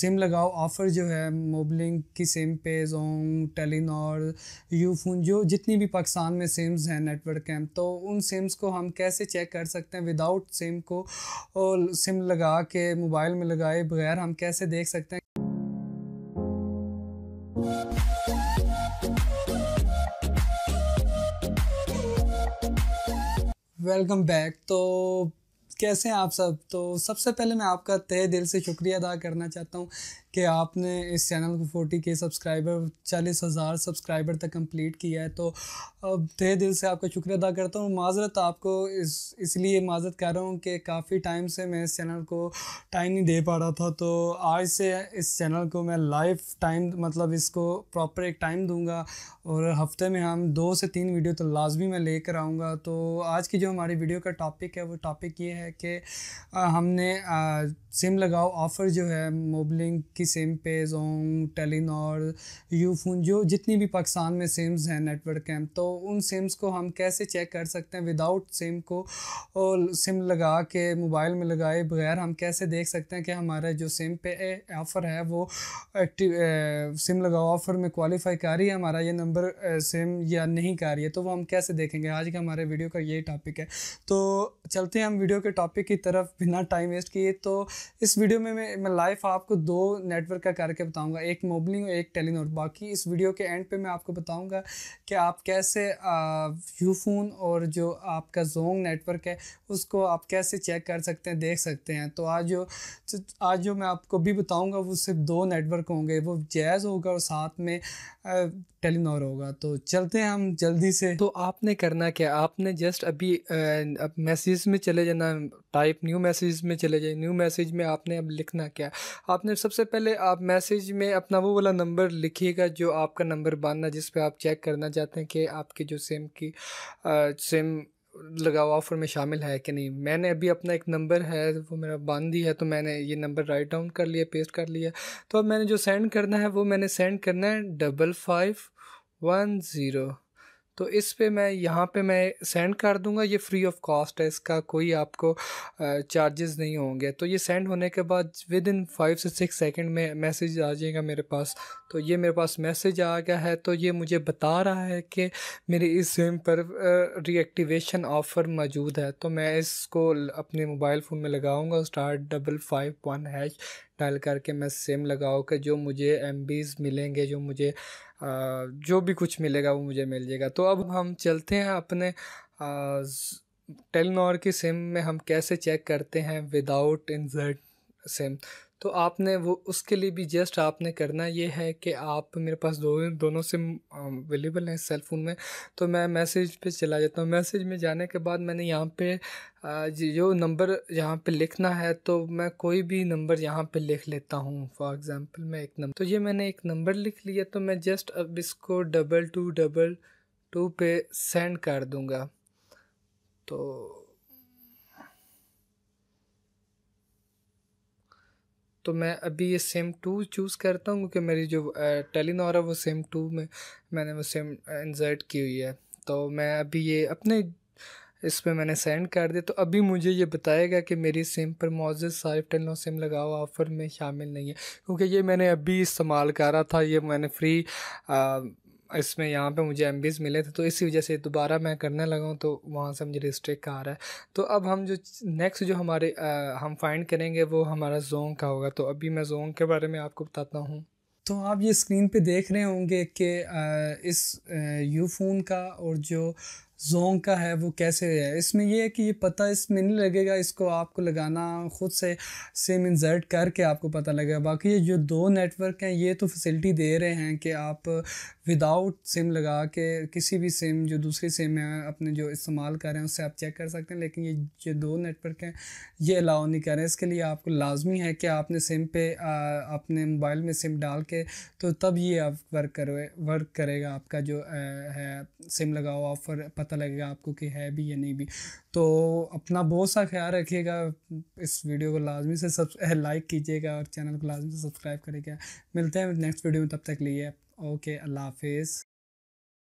SIM लगाओ offer जो है मोबलिंग की सिम पे जोंग टेलीनॉर यूफोन जो जितनी भी पाकिस्तान में सिम्स हैं नेटवर्क हैं तो उन सिम्स को हम कैसे चेक कर सकते हैं विदाउट सिम को सिम लगा के मोबाइल में लगाए बगैर हम कैसे देख सकते हैं वेलकम बैक तो कैसे हैं आप सब तो सबसे पहले मैं आपका तय दिल से शुक्रिया अदा करना चाहता हूँ कि आपने इस चैनल को फोर्टी के सब्सक्राइबर चालीस हज़ार सब्सक्राइबर तक कंप्लीट किया है तो अब तय दिल से आपका शुक्रिया अदा करता हूँ माजरत आपको इस इसलिए माजरत कह रहा हूँ कि काफ़ी टाइम से मैं इस चैनल को टाइम नहीं दे पा रहा था तो आज से इस चैनल को मैं लाइफ टाइम मतलब इसको प्रॉपर एक टाइम दूँगा और हफ्ते में हम दो से तीन वीडियो तो लाजमी मैं लेकर आऊँगा तो आज की जो हमारी वीडियो का टॉपिक है वो टॉपिक ये है कि हमने सिम लगाओ ऑफ़र जो है मोबलिंग की सिम पे जोंग टेलीनॉर यूफोन जो जितनी भी पाकिस्तान में सिम्स हैं नेटवर्क हैं तो उन सिम्स को हम कैसे चेक कर सकते हैं विदाउट सिम को सिम लगा के मोबाइल में लगाए बगैर हम कैसे देख सकते हैं कि हमारा जो सिम पे ऑफ़र है वो एक्टिव सिम लगाओ ऑफ़र में क्वालिफाई कर रही है हमारा ये नंबर सिम या नहीं कर रही है तो वो हम कैसे देखेंगे आज का हमारे वीडियो का यही टॉपिक है तो चलते हैं हम वीडियो के टॉपिक की तरफ बिना टाइम वेस्ट किए तो इस वीडियो में मैं मैं लाइफ आपको दो नेटवर्क का करके बताऊंगा एक मोबलिंग और एक टेलीनोर बाकी इस वीडियो के एंड पे मैं आपको बताऊंगा कि आप कैसे यूफोन और जो आपका जोंग नेटवर्क है उसको आप कैसे चेक कर सकते हैं देख सकते हैं तो आज जो आज जो मैं आपको भी बताऊँगा वो सिर्फ दो नेटवर्क होंगे वो जैज़ होगा और साथ में टेलीनोर होगा तो चलते हैं हम जल्दी से तो आपने करना क्या आपने जस्ट अभी मैसेज में चले जाना टाइप न्यू मैसेज में चले जाए न्यू मैसेज में आपने अब लिखना क्या आपने सबसे पहले आप मैसेज में अपना वो वाला नंबर लिखिएगा जो आपका नंबर बांधना जिस पर आप चेक करना चाहते हैं कि आपके जो सिम की सिम लगा हुआ ऑफर में शामिल है कि नहीं मैंने अभी अपना एक नंबर है वो मेरा बांध दी है तो मैंने ये नंबर राइट डाउन कर लिया पेस्ट कर लिया तो अब मैंने जो सेंड करना है वो मैंने सेंड करना है डबल फाइव वन ज़ीरो तो इस पे मैं यहाँ पे मैं सेंड कर दूँगा ये फ्री ऑफ कॉस्ट है इसका कोई आपको चार्जेस नहीं होंगे तो ये सेंड होने के बाद विद इन फाइव से सिक्स सेकेंड में मैसेज आ जाएगा मेरे पास तो ये मेरे पास मैसेज आ गया है तो ये मुझे बता रहा है कि मेरे इस सिम पर रिएक्टिवेशन ऑफ़र मौजूद है तो मैं इसको अपने मोबाइल फ़ोन में लगाऊँगा star double five one hash dial करके मैं सिम लगाओ के जो मुझे एम मिलेंगे जो मुझे जो भी कुछ मिलेगा वो मुझे मिल जाएगा तो अब हम चलते हैं अपने टेलीनॉर की सिम में हम कैसे चेक करते हैं विदाउट इन्जर्ट सिम तो आपने वो उसके लिए भी जस्ट आपने करना ये है कि आप मेरे पास दो दोनों सिम अवेलेबल हैं सेल फ़ोन में तो मैं मैसेज पे चला जाता हूँ मैसेज में जाने के बाद मैंने यहाँ पे जो नंबर यहाँ पे लिखना है तो मैं कोई भी नंबर यहाँ पे लिख लेता हूँ फॉर एग्ज़ाम्पल मैं एक नंबर तो ये मैंने एक नंबर लिख लिया तो मैं जस्ट अब इसको डबल टू डबल टू पे सेंड कर दूँगा तो तो मैं अभी ये सेम टू चूज़ करता हूँ क्योंकि मेरी जो टेलीनॉर है वो सेम टू में मैंने वो सेम इंसर्ट की हुई है तो मैं अभी ये अपने इस पर मैंने सेंड कर दिया तो अभी मुझे ये बताएगा कि मेरी सिम पर मोजे साइफ टेन सिम लगाओ ऑफ़र में शामिल नहीं है क्योंकि ये मैंने अभी इस्तेमाल करा था ये मैंने फ्री आ, इसमें यहाँ पे मुझे एम मिले थे तो इसी वजह से दोबारा मैं करने लगा हूँ तो वहाँ से मुझे रिस्ट्रिक्ट आ रहा है तो अब हम जो नेक्स्ट जो हमारे आ, हम फाइंड करेंगे वो हमारा जोंग का होगा तो अभी मैं जोंग के बारे में आपको बताता हूँ तो आप ये स्क्रीन पे देख रहे होंगे कि इस यू फ़ोन का और जो जोंग का है वो कैसे है इसमें ये है कि ये पता इसमें नहीं लगेगा इसको आपको लगाना ख़ुद से सिम इंसर्ट करके आपको पता लगेगा बाकी ये जो दो नेटवर्क हैं ये तो फैसिलिटी दे रहे हैं कि आप विदाउट सिम लगा के किसी भी सिम जो दूसरी सिम है अपने जो इस्तेमाल कर रहे हैं उससे आप चेक कर सकते हैं लेकिन ये जो दो नेटवर्क हैं ये अलाउ नहीं कर रहे हैं इसके लिए आपको लाजमी है कि आपने सिम पे आ, अपने मोबाइल में सिम डाल के तो तब ये आप वर्क करो वर्क करेगा आपका जो आ, है सिम लगाओ ऑफर पता पता लगेगा आपको कि है भी या नहीं भी तो अपना बहुत सा ख्याल रखिएगा इस वीडियो को लाजमी से सब लाइक कीजिएगा और चैनल को लाजमी से सब्सक्राइब करेगा मिलते हैं नेक्स्ट वीडियो में तब तक लिए ओके अल्लाह हाफिज़